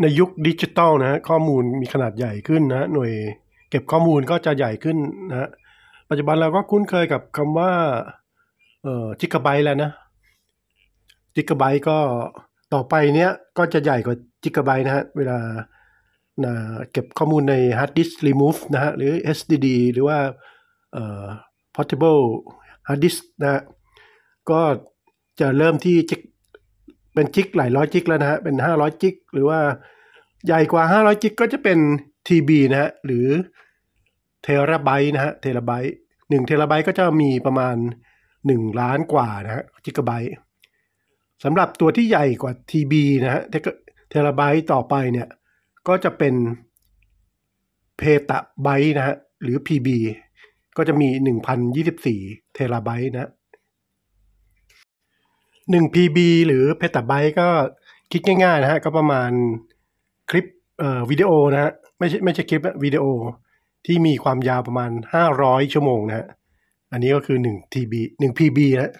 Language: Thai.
ในยุคดิจิตอลนะฮะข้อมูลมีขนาดใหญ่ขึ้นนะหน่วยเก็บข้อมูลก็จะใหญ่ขึ้นนะปัจจุบันเราก็คุ้นเคยกับคำว่าเอ่อจิกะไบแล้วนะจิกะไบก็ต่อไปเนี้ยก็จะใหญ่กว่าจิกะไบนะฮะ เวลานะเก็บข้อมูลใน hard disk remove นะฮะหรือ SDD หรือว่าเอ่อ portable hard disk นะก็จะเริ่มที่เป็นจิกหลายร้อยจิกแล้วนะฮะ เป็นห้าร้อยจิกหรือว่าใหญ่กว่าห้าร้อยจิกก็จะเป็นทีบีนะฮะ หรือเทราไบต์นะฮะเทราไบต์หนึ่งเทราไบต์ก็จะมีประมาณหนึ่งล้านกว่านะฮะจิกะไบต์สำหรับตัวที่ใหญ่กว่าทีบีนะฮะเทราไบต์ต่อไปเนี่ย ก็จะเป็นเพตาไบต์นะฮะหรือ PB ก็จะมี1,024เทราไบต์นะหนึ่พ PB หรือเพตาไบต์ก็คิดง่ายๆนะฮะ ก็ประมาณคลิปเอ่อวิดีโอนะฮะไม่ใช่ไม่ใช่คลิปวิดีโอที่มีความยาวประมาณห้าร้อยชั่วโมงนะฮะอันนี้ก็คือหนึ่ึ TB พ PB นะ